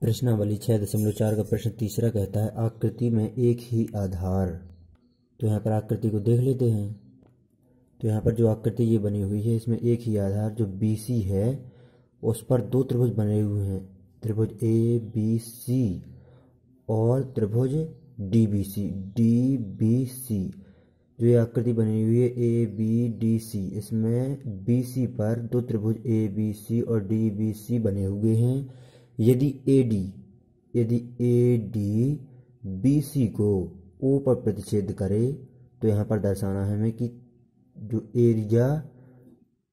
प्रश्नावली छः दशमलव चार का प्रश्न तीसरा कहता है आकृति में एक ही आधार तो यहाँ पर आकृति को देख लेते हैं तो यहाँ पर जो आकृति ये बनी हुई है इसमें एक ही आधार जो बी सी है उस पर दो त्रिभुज बने हुए हैं त्रिभुज ए बी सी और त्रिभुज D B C D B C जो ये आकृति बनी हुई है ए बी डी सी इसमें बी सी पर दो त्रिभुज ए बी सी और डी बी सी बने हुए हैं यदि ए डी यदि ए डी बी सी को ओ पर प्रतिच्छेद करे तो यहाँ पर दर्शाना है हमें कि जो एरिया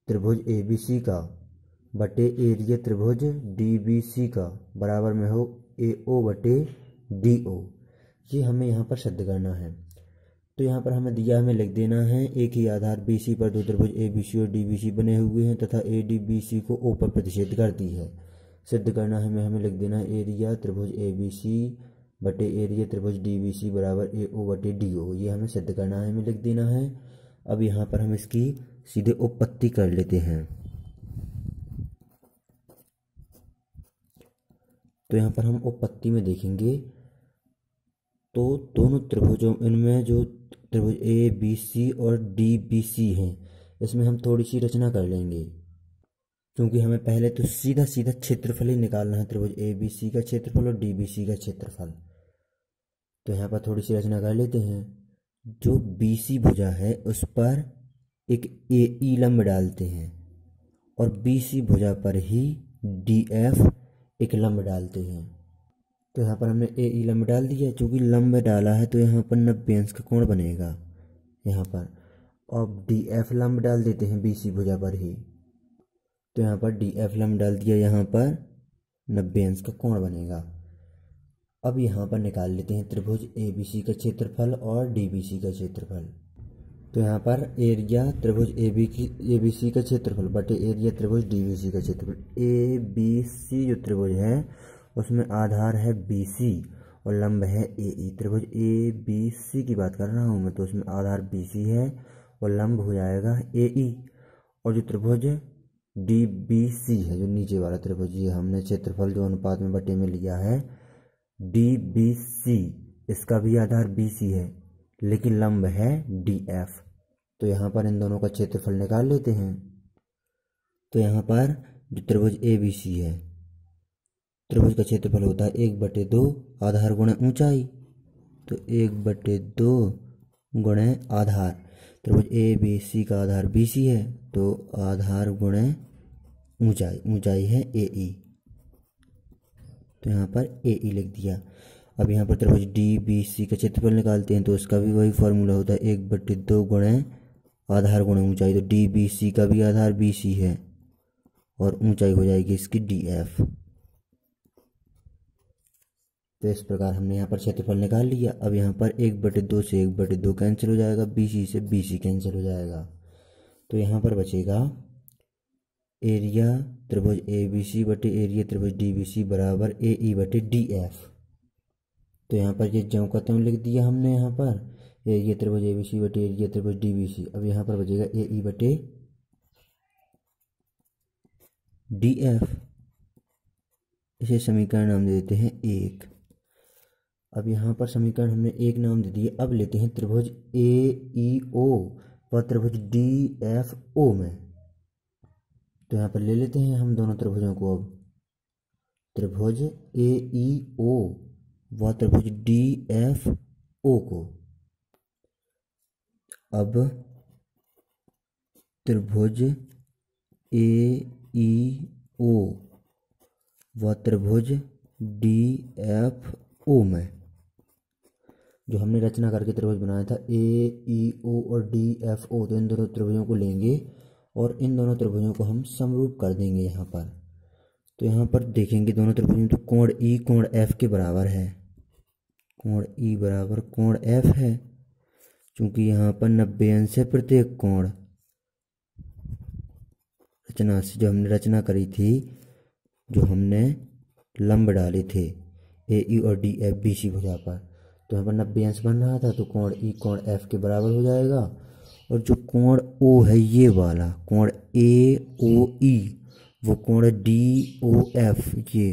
त्रिभुज ए बी सी का बटे एरिया त्रिभुज डी बी सी का बराबर में हो ए ओ बटे डी ओ ये हमें यहाँ पर सिद्ध करना है तो यहाँ पर हमें दिया हमें लिख देना है एक ही आधार बी सी पर दो त्रिभुज ए बी सी और डी बी सी बने हुए हैं तथा ए डी बी सी को ओ पर प्रतिषेध करती है सिद्ध करना है हमें हमें लिख देना है एरिया त्रिभुज ए बी सी बटे एरिया त्रिभुज डी बी सी बराबर ए ओ बटे डी ओ ये हमें सिद्ध करना है हमें लिख देना है अब यहाँ पर हम इसकी सीधे उपपत्ति कर लेते हैं तो यहाँ पर हम उपपत्ति में देखेंगे तो दोनों त्रिभुजों इनमें जो त्रिभुज ए बी सी और डी बी सी हैं इसमें हम थोड़ी सी रचना कर लेंगे क्योंकि हमें पहले तो सीधा सीधा क्षेत्रफल ही निकालना है त्रिभुज ए बी सी का क्षेत्रफल और डी बी सी का क्षेत्रफल तो यहाँ पर थोड़ी सी रचना कर लेते हैं जो बी सी भुजा है उस पर एक ए ई लंब डालते हैं और बी सी भुजा पर ही डी एफ एक लंब डालते हैं तो यहाँ पर हमने ए ई लंब डाल दिया चूँकि लंब डाला है तो यहाँ पर नब्बे अंश का कोण बनेगा यहाँ पर और डी एफ लंब डाल देते हैं बी सी भुजा पर ही तो यहाँ पर डी एफ लम डाल दिया यहाँ पर नब्बे अंश का कोण बनेगा अब यहाँ पर निकाल लेते हैं त्रिभुज ए बी सी का क्षेत्रफल और डी बी सी का क्षेत्रफल तो यहाँ पर एरिया त्रिभुज ए बी की ए बी सी का क्षेत्रफल बटे एरिया त्रिभुज डी बी सी का क्षेत्रफल ए बी सी जो त्रिभुज है उसमें आधार है बी सी और लंब है ए ई e। त्रिभुज ए बी सी की बात कर रहा हूँ मैं तो उसमें आधार बी सी है और लंब हो जाएगा ए ई e। और जो त्रिभुज डी बी सी है जो नीचे वाला त्रिभुज ये हमने क्षेत्रफल जो अनुपात में बटे में लिया है डी बी सी इसका भी आधार बी सी है लेकिन लंब है डी एफ तो यहाँ पर इन दोनों का क्षेत्रफल निकाल लेते हैं तो यहाँ पर जो त्रिभुज ए बी सी है त्रिभुज का क्षेत्रफल होता है एक बटे दो आधार गुणे ऊंचाई तो एक बटे दो गुणे आधार त्रिभुज ए बी सी का आधार बी सी है तो आधार गुण ऊंचाई ऊंचाई है ए ई तो यहाँ पर ए ई लिख दिया अब यहाँ पर त्रिभुज डी बी सी का क्षेत्रफल निकालते हैं तो उसका भी वही फॉर्मूला होता है एक बट्टे दो गुण आधार गुण ऊंचाई तो डी बी सी का भी आधार बी सी है और ऊंचाई हो जाएगी इसकी डी एफ तो इस प्रकार हमने यहाँ पर क्षेत्रफल निकाल लिया अब यहाँ पर एक बटे दो से एक बटे दो कैंसिल हो जाएगा बी से बी कैंसिल हो जाएगा तो यहाँ पर बचेगा एरिया त्रिभुज ए बी सी बटे एरिया त्रिभुज डी बी सी बराबर ए ई e बटे डी एफ तो यहाँ पर ये जम का तम लिख दिया हमने यहाँ पर एरिया त्रिभुज ए बी सी बटे एरिया त्रिभुज डी बी सी अब यहाँ पर बचेगा ए ई e बटे डी एफ इसे समीकरण नाम देते हैं एक अब यहाँ पर समीकरण हमने एक नाम दे दिए अब लेते हैं त्रिभुज ए ई ओ व त्रिभुज डी एफ ओ में तो यहाँ पर ले लेते हैं हम दोनों त्रिभुजों को अब त्रिभुज ए ई ओ व त्रिभुज डी एफ ओ को अब त्रिभुज ए ई ओ व त्रिभुज डी एफ ओ में जो हमने रचना करके त्रिभुज बनाया था ए ई ओ और डी एफ ओ तो इन दोनों त्रिभुजों को लेंगे और इन दोनों त्रिभुजों को हम समरूप कर देंगे यहाँ पर तो यहाँ पर देखेंगे दोनों त्रिभुजों तो कोण ई e, कोण एफ के बराबर है कोण ई e बराबर कोण एफ है क्योंकि यहाँ पर नब्बे अंश है प्रत्येक कोण रचना से जो हमने रचना करी थी जो हमने लंब डाले थे ए ई e और डी एफ बी सी भुजा पर तो यहाँ पर नब्बे अंश बन रहा था तो कोण ई e, कोण एफ के बराबर हो जाएगा और जो कोण ओ है ये वाला कोण ए ओ ई वो कोण डी ओ एफ ये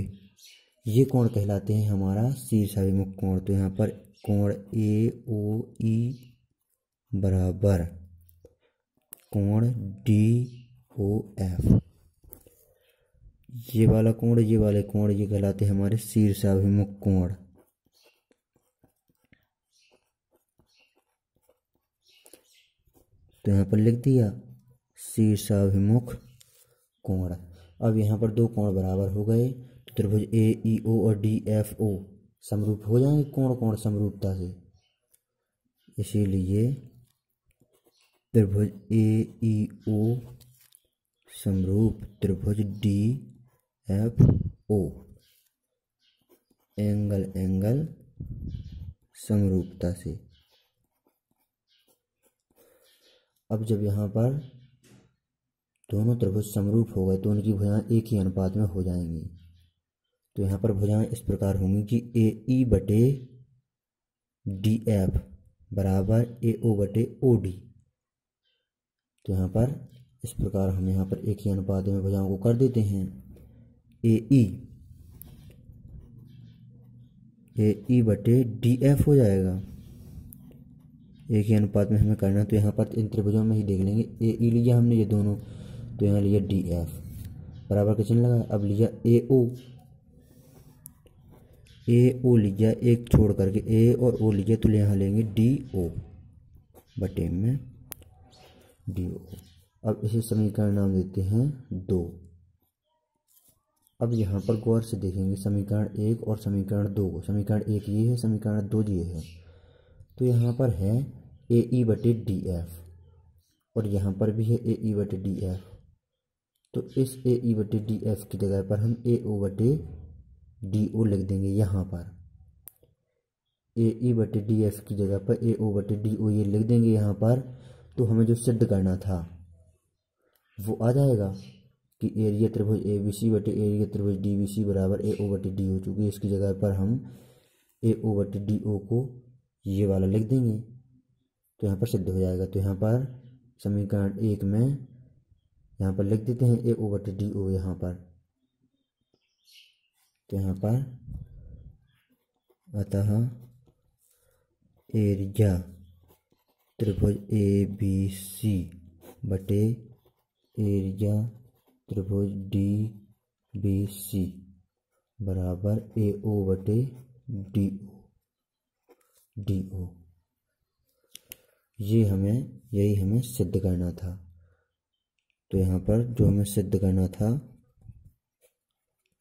ये कोण कहलाते हैं हमारा शीर्षाभिमुख कोण तो यहाँ पर कोण ए ओ ई बराबर कोण डी ओ एफ ये वाला कोण ये वाले कोण ये कहलाते हैं हमारे शीर्षाभिमुख कोण तो यहाँ पर लिख दिया शीर्षाभिमुख कोण अब यहाँ पर दो कोण बराबर हो गए तो त्रिभुज ए ई ओ और डी एफ ओ समरूप हो जाएंगे कोण कोण समरूपता से इसीलिए त्रिभुज ए ई ओ समरूप त्रिभुज D F O angle angle समरूपता से अब जब यहाँ पर दोनों त्रिभुज समरूप हो गए तो उनकी भुजाएं एक ही अनुपात में हो जाएंगी तो यहाँ पर भुजाएं इस प्रकार होंगी कि ए ई e बटे डी एफ बराबर ए ओ बटे ओ डी तो यहाँ पर इस प्रकार हम यहाँ पर एक ही अनुपात में भुजाओं को कर देते हैं ए ई ए ई बटे डी एफ हो जाएगा एक ही अनुपात में हमें करना तो यहाँ पर इन त्रिभुजों में ही देख लेंगे ए ई लिया हमने ये दोनों तो यहाँ लिया डी एफ बराबर का चिन्ह लगा अब लिया ए ओ ए ओ लिया एक छोड़ करके ए और ओ लिया तो यहाँ लेंगे डी ओ बटे में डी ओ अब इसे समीकरण नाम देते हैं दो अब यहाँ पर गौर से देखेंगे समीकरण एक और समीकरण दो समीकरण एक ये है समीकरण दो ये है तो यहाँ पर है ए ई e बटे डी एफ और यहाँ पर भी है ए ई e बटे डी एफ तो इस ए ई e बटे डी एफ की जगह पर हम ए ओ बटे डी ओ लिख देंगे यहाँ पर ए ई बटे डी एफ की जगह पर ए ओ बटे डी ओ ये लिख देंगे यहाँ पर तो हमें जो सिद्ध करना था वो आ जाएगा कि एरिया त्रिभुज ए बी सी बटे एरिया त्रिभुज डी बी सी बराबर ए ओ बटे डी ओ चूँकि इसकी जगह पर हम ए ओ बटे डी ओ को ये वाला लिख देंगे तो यहाँ पर सिद्ध हो जाएगा तो यहाँ पर समीकरण एक में यहाँ पर लिख देते हैं ए ओ बटे डी ओ यहाँ पर तो यहाँ पर अतः एरिया त्रिभुज ए बी सी बटे एरिया त्रिभुज डी बी सी बराबर ए ओ बटे डी ओ डी ओ ये हमें यही हमें सिद्ध करना था तो यहाँ पर जो हमें सिद्ध करना था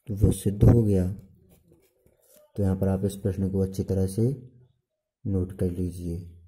तो वो सिद्ध हो गया तो यहाँ पर आप इस प्रश्न को अच्छी तरह से नोट कर लीजिए